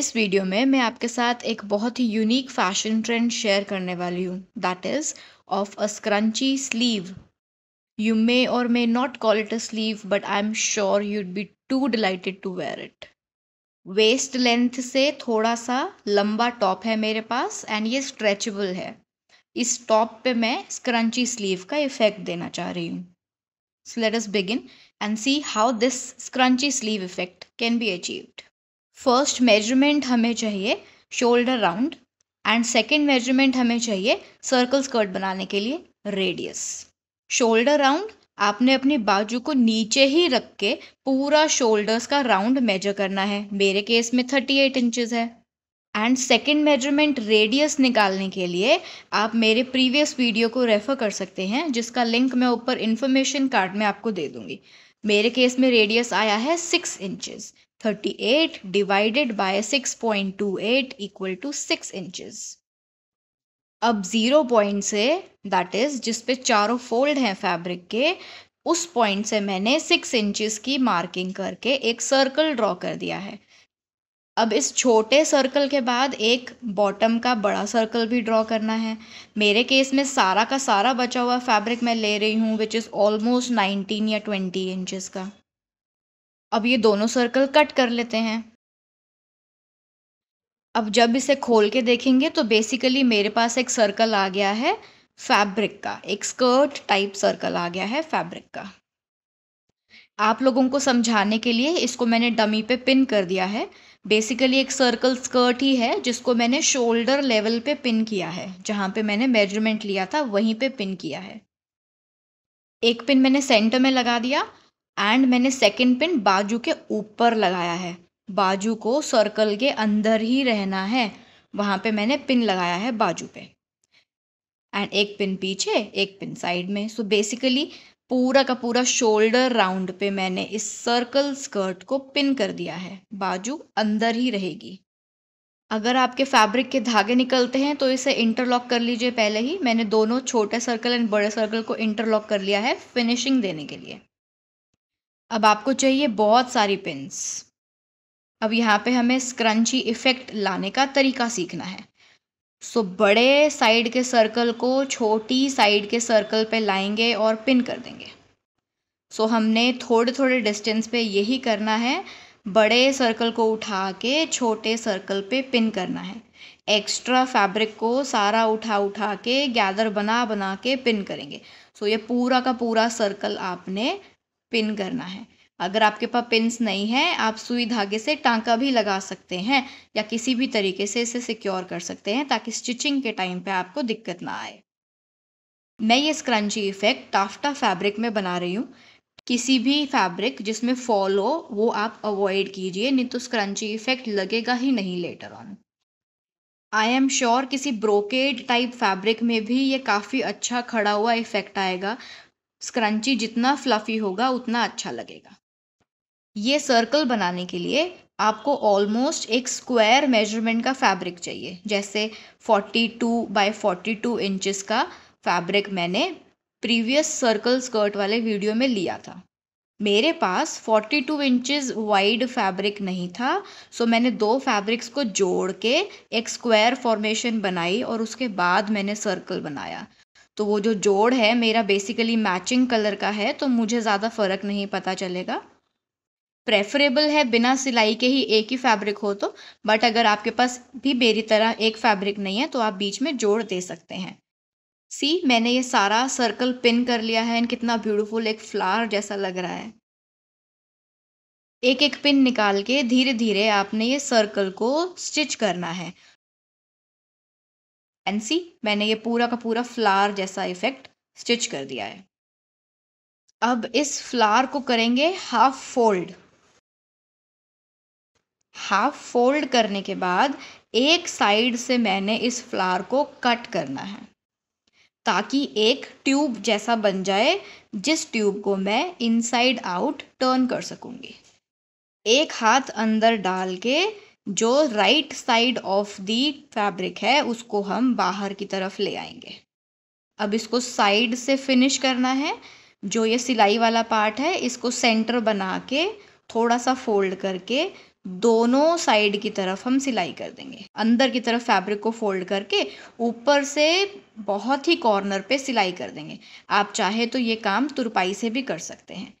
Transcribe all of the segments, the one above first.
इस वीडियो में मैं आपके साथ एक बहुत ही यूनिक फैशन ट्रेंड शेयर करने वाली हूँ that is of a scrunchie sleeve you may और may not call it a sleeve but I am sure you'd be too delighted to wear it waist length से थोड़ा सा लंबा top है मेरे पास एंड ये स्ट्रेचबल है इस टॉप पे मैं स्क्रंची स्लीव का इफेक्ट देना चाह रही हूँ so let us begin and see how this scrunchie sleeve effect can be achieved first measurement हमें चाहिए shoulder round and second measurement हमें चाहिए सर्कल स्कर्ट बनाने के लिए रेडियस शोल्डर राउंड आपने अपने बाजू को नीचे ही रख के पूरा शोल्डर्स का राउंड मेजर करना है मेरे केस में थर्टी एट इंचज़ है एंड सेकेंड मेजरमेंट रेडियस निकालने के लिए आप मेरे प्रीवियस वीडियो को रेफ़र कर सकते हैं जिसका लिंक मैं ऊपर इन्फॉर्मेशन कार्ड में आपको दे दूँगी मेरे केस में रेडियस आया है six inches 38 divided by 6.28 equal to 6 inches. अब ज़ीरो पॉइंट से दैट इज़ जिस पे चारों फोल्ड हैं फैब्रिक के उस पॉइंट से मैंने सिक्स इंचेस की मार्किंग करके एक सर्कल ड्रॉ कर दिया है अब इस छोटे सर्कल के बाद एक बॉटम का बड़ा सर्कल भी ड्रॉ करना है मेरे केस में सारा का सारा बचा हुआ फैब्रिक मैं ले रही हूँ विच इज़ ऑलमोस्ट नाइनटीन या ट्वेंटी इंचेस का अब ये दोनों सर्कल कट कर लेते हैं अब जब इसे खोल के देखेंगे तो बेसिकली मेरे पास एक सर्कल आ गया है फैब्रिक का एक स्कर्ट टाइप सर्कल आ गया है फैब्रिक का आप लोगों को समझाने के लिए इसको मैंने डमी पे पिन कर दिया है बेसिकली एक सर्कल स्कर्ट ही है जिसको मैंने शोल्डर लेवल पे पिन किया है जहाँ पे मैंने मेजरमेंट लिया था वहीं पे पिन किया है एक पिन मैंने सेंटर में लगा दिया एंड मैंने सेकेंड पिन बाजू के ऊपर लगाया है बाजू को सर्कल के अंदर ही रहना है वहाँ पे मैंने पिन लगाया है बाजू पे एंड एक पिन पीछे एक पिन साइड में सो so बेसिकली पूरा का पूरा शोल्डर राउंड पे मैंने इस सर्कल स्कर्ट को पिन कर दिया है बाजू अंदर ही रहेगी अगर आपके फैब्रिक के धागे निकलते हैं तो इसे इंटरलॉक कर लीजिए पहले ही मैंने दोनों छोटे सर्कल एंड बड़े सर्कल को इंटरलॉक कर लिया है फिनिशिंग देने के लिए अब आपको चाहिए बहुत सारी पिंस अब यहाँ पे हमें स्क्रंची इफ़ेक्ट लाने का तरीका सीखना है सो बड़े साइड के सर्कल को छोटी साइड के सर्कल पे लाएंगे और पिन कर देंगे सो हमने थोड़े थोड़े डिस्टेंस पे यही करना है बड़े सर्कल को उठा के छोटे सर्कल पे पिन करना है एक्स्ट्रा फैब्रिक को सारा उठा उठा के गैदर बना बना के पिन करेंगे सो ये पूरा का पूरा सर्कल आपने पिन करना है अगर आपके पास पिंस नहीं है आप सुई धागे से टांका भी लगा सकते हैं या किसी भी तरीके से इसे सिक्योर कर सकते हैं ताकि स्टिचिंग के टाइम पे आपको दिक्कत ना आए मैं ये स्क्रंची इफेक्ट टाफ्टा फैब्रिक में बना रही हूँ किसी भी फैब्रिक जिसमें फॉल हो वो आप अवॉइड कीजिए नहीं तो स्क्रंची इफेक्ट लगेगा ही नहीं later on I am sure किसी ब्रोकेड टाइप फैब्रिक में भी ये काफ़ी अच्छा खड़ा हुआ इफेक्ट आएगा स्क्रंची जितना फ्लफी होगा उतना अच्छा लगेगा ये सर्कल बनाने के लिए आपको ऑलमोस्ट एक स्क्वायर मेजरमेंट का फैब्रिक चाहिए जैसे 42 टू बाई फोर्टी इंचज़ का फैब्रिक मैंने प्रीवियस सर्कल स्कर्ट वाले वीडियो में लिया था मेरे पास 42 टू इंचज़ वाइड फैब्रिक नहीं था सो मैंने दो फैब्रिक्स को जोड़ के एक स्क्वायर फॉर्मेशन बनाई और उसके बाद मैंने सर्कल बनाया तो वो जो जोड़ है मेरा बेसिकली मैचिंग कलर का है तो मुझे ज़्यादा फ़र्क नहीं पता चलेगा प्रेफरेबल है बिना सिलाई के ही एक ही फैब्रिक हो तो बट अगर आपके पास भी मेरी तरह एक फैब्रिक नहीं है तो आप बीच में जोड़ दे सकते हैं सी मैंने ये सारा सर्कल पिन कर लिया है एंड कितना ब्यूटीफुल एक फ्लावर जैसा लग रहा है एक एक पिन निकाल के धीरे धीरे आपने ये सर्कल को स्टिच करना है एंड सी मैंने ये पूरा का पूरा फ्लावर जैसा इफेक्ट स्टिच कर दिया है अब इस फ्लावर को करेंगे हाफ फोल्ड हाफ फोल्ड करने के बाद एक साइड से मैंने इस फ्लावर को कट करना है ताकि एक ट्यूब जैसा बन जाए जिस ट्यूब को मैं इनसाइड आउट टर्न कर सकूंगी एक हाथ अंदर डाल के जो right side of the fabric है उसको हम बाहर की तरफ ले आएंगे अब इसको साइड से फिनिश करना है जो ये सिलाई वाला पार्ट है इसको सेंटर बना के थोड़ा सा फोल्ड करके दोनों साइड की तरफ हम सिलाई कर देंगे अंदर की तरफ फैब्रिक को फोल्ड करके ऊपर से बहुत ही कॉर्नर पे सिलाई कर देंगे आप चाहे तो ये काम तुरपाई से भी कर सकते हैं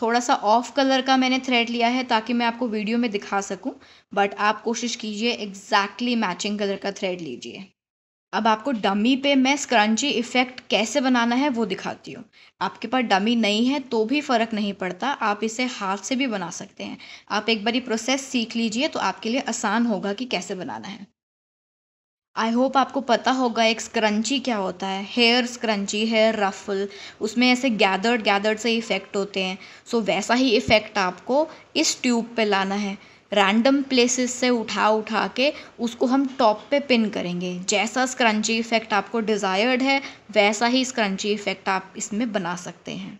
थोड़ा सा ऑफ कलर का मैंने थ्रेड लिया है ताकि मैं आपको वीडियो में दिखा सकूं बट आप कोशिश कीजिए एग्जैक्टली मैचिंग कलर का थ्रेड लीजिए अब आपको डमी पे मैं स्क्रंची इफ़ेक्ट कैसे बनाना है वो दिखाती हूँ आपके पास डमी नहीं है तो भी फ़र्क नहीं पड़ता आप इसे हाथ से भी बना सकते हैं आप एक बारी प्रोसेस सीख लीजिए तो आपके लिए आसान होगा कि कैसे बनाना है आई होप आपको पता होगा एक स्क्रंची क्या होता है हेयर स्क्रंची हेयर रफल उसमें ऐसे गैदर्ड गैदर्ड से इफ़ेक्ट होते हैं सो so, वैसा ही इफ़ेक्ट आपको इस ट्यूब पे लाना है रैंडम प्लेसेस से उठा उठा के उसको हम टॉप पे पिन करेंगे जैसा स्क्रंची इफ़ेक्ट आपको डिज़ायर्ड है वैसा ही स्क्रंची इफ़ेक्ट आप इसमें बना सकते हैं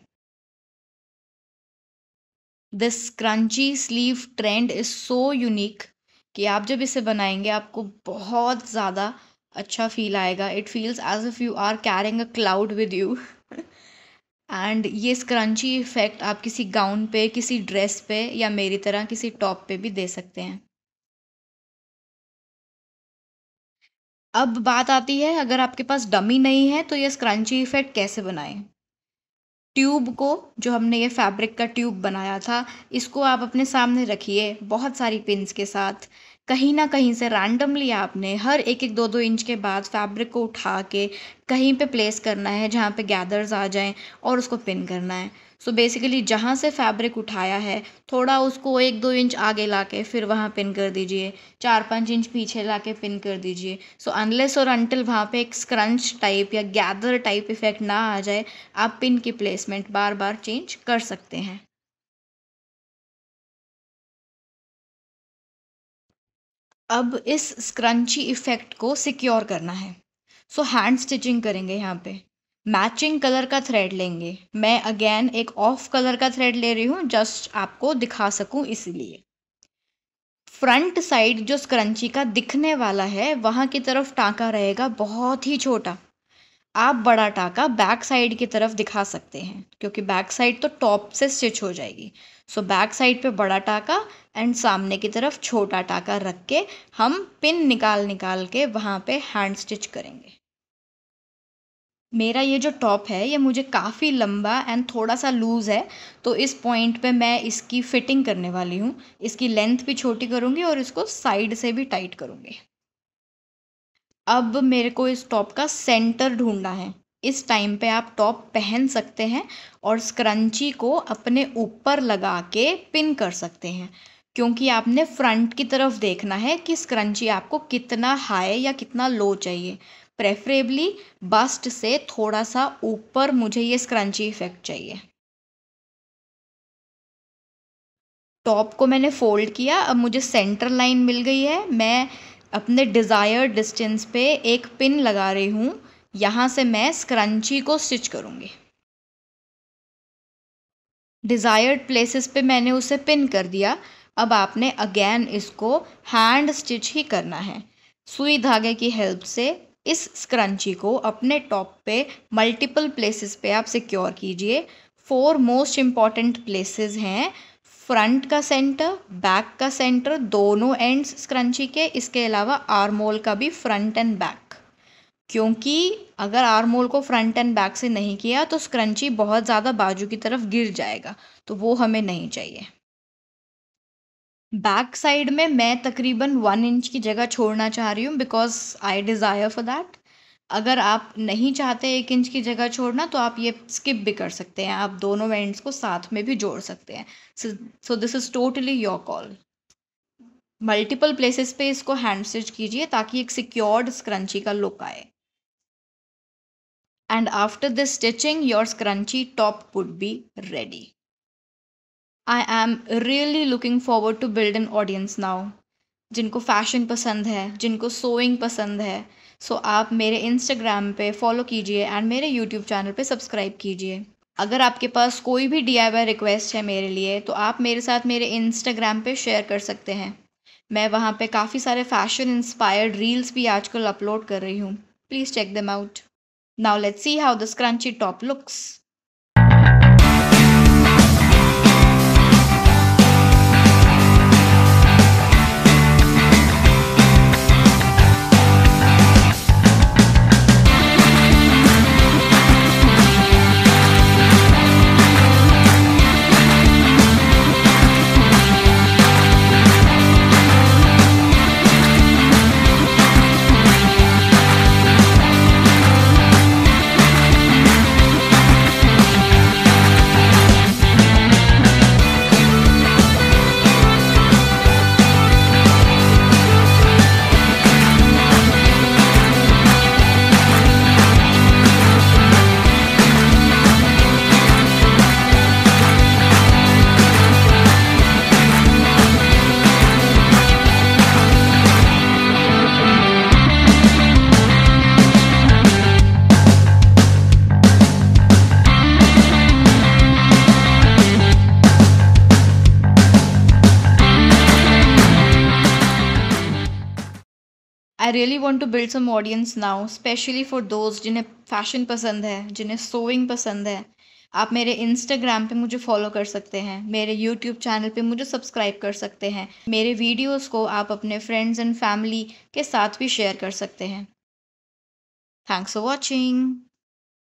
this scrunchie sleeve trend is so unique कि आप जब इसे बनाएंगे आपको बहुत ज़्यादा अच्छा फील आएगा it feels as if you are carrying a cloud with you and ये स्क्रंची इफ़ेक्ट आप किसी गाउन पे किसी ड्रेस पे या मेरी तरह किसी टॉप पे भी दे सकते हैं अब बात आती है अगर आपके पास डमी नहीं है तो ये स्क्रंची इफ़ेक्ट कैसे बनाएं ट्यूब को जो हमने ये फैब्रिक का ट्यूब बनाया था इसको आप अपने सामने रखिए बहुत सारी पिंस के साथ कहीं ना कहीं से रैंडमली आपने हर एक एक दो दो इंच के बाद फैब्रिक को उठा के कहीं पे प्लेस करना है जहाँ पे गैदर्स आ जाएं और उसको पिन करना है सो बेसिकली जहाँ से फैब्रिक उठाया है थोड़ा उसको एक दो इंच आगे ला के फिर वहाँ पिन कर दीजिए चार पाँच इंच पीछे ला के पिन कर दीजिए सो अनलेस और अनटिल वहाँ पे एक स्क्रंच टाइप या गैदर टाइप इफेक्ट ना आ जाए आप पिन की प्लेसमेंट बार बार चेंज कर सकते हैं अब इस स्क्रंची इफ़ेक्ट को सिक्योर करना है सो हैंड स्टिचिंग करेंगे यहाँ पे मैचिंग कलर का थ्रेड लेंगे मैं अगेन एक ऑफ कलर का थ्रेड ले रही हूँ जस्ट आपको दिखा सकूँ इसीलिए फ्रंट साइड जो स्क्रंची का दिखने वाला है वहाँ की तरफ टाँका रहेगा बहुत ही छोटा आप बड़ा टाँका बैक साइड की तरफ दिखा सकते हैं क्योंकि बैक साइड तो टॉप से स्टिच हो जाएगी सो बैक साइड पे बड़ा टाका एंड सामने की तरफ छोटा टाका रख के हम पिन निकाल निकाल के वहाँ पे हैंड स्टिच करेंगे मेरा ये जो टॉप है ये मुझे काफ़ी लंबा एंड थोड़ा सा लूज़ है तो इस पॉइंट पे मैं इसकी फिटिंग करने वाली हूँ इसकी लेंथ भी छोटी करूँगी और इसको साइड से भी टाइट करूँगी अब मेरे को इस टॉप का सेंटर ढूंढना है इस टाइम पे आप टॉप पहन सकते हैं और स्क्रंची को अपने ऊपर लगा के पिन कर सकते हैं क्योंकि आपने फ्रंट की तरफ देखना है कि स्क्रंची आपको कितना हाई या कितना लो चाहिए प्रेफरेबली बस्ट से थोड़ा सा ऊपर मुझे ये स्क्रंची इफेक्ट चाहिए टॉप को मैंने फोल्ड किया अब मुझे सेंटर लाइन मिल गई है मैं अपने डिज़ायर डिस्टेंस पे एक पिन लगा रही हूँ यहाँ से मैं स्क्रंची को स्टिच करूँगी डिज़ायर्ड प्लेसेस पे मैंने उसे पिन कर दिया अब आपने अगेन इसको हैंड स्टिच ही करना है सुई धागे की हेल्प से इस स्क्रंची को अपने टॉप पे मल्टीपल प्लेसेस पे आप सिक्योर कीजिए फोर मोस्ट इम्पॉर्टेंट प्लेसेस हैं फ्रंट का सेंटर बैक का सेंटर दोनों एंड्स स्क्रंची के इसके अलावा आर्मोल का भी फ्रंट एंड बैक क्योंकि अगर होल को फ्रंट एंड बैक से नहीं किया तो स्क्रंची बहुत ज़्यादा बाजू की तरफ गिर जाएगा तो वो हमें नहीं चाहिए बैक साइड में मैं तकरीबन वन इंच की जगह छोड़ना चाह रही हूँ because I desire for that अगर आप नहीं चाहते एक इंच की जगह छोड़ना तो आप ये स्किप भी कर सकते हैं आप दोनों एंड्स को साथ में भी जोड़ सकते हैं so this is totally your call multiple places पे इसको हैंड स्टिच कीजिए ताकि एक सिक्योर्ड स्क्रंची का लुक आए and after this stitching your scrunchy top would be ready. I am really looking forward to build an audience now जिनको fashion पसंद है जिनको सोइंग पसंद है सो so आप मेरे इंस्टाग्राम पे फॉलो कीजिए एंड मेरे यूट्यूब चैनल पे सब्सक्राइब कीजिए अगर आपके पास कोई भी डी रिक्वेस्ट है मेरे लिए तो आप मेरे साथ मेरे इंस्टाग्राम पे शेयर कर सकते हैं मैं वहाँ पे काफ़ी सारे फैशन इंस्पायर्ड रील्स भी आजकल अपलोड कर रही हूँ please check them out Now let's see how the scrunchy top looks. I really want to build some audience now specially for those जिन्हें फैशन पसंद है जिन्हें सोइंग पसंद है आप मेरे इंस्टाग्राम पे मुझे फॉलो कर सकते हैं मेरे यूट्यूब चैनल पे मुझे सब्सक्राइब कर सकते हैं मेरे वीडियोस को आप अपने फ्रेंड्स एंड फैमिली के साथ भी शेयर कर सकते हैं थैंक्स फॉर वॉचिंग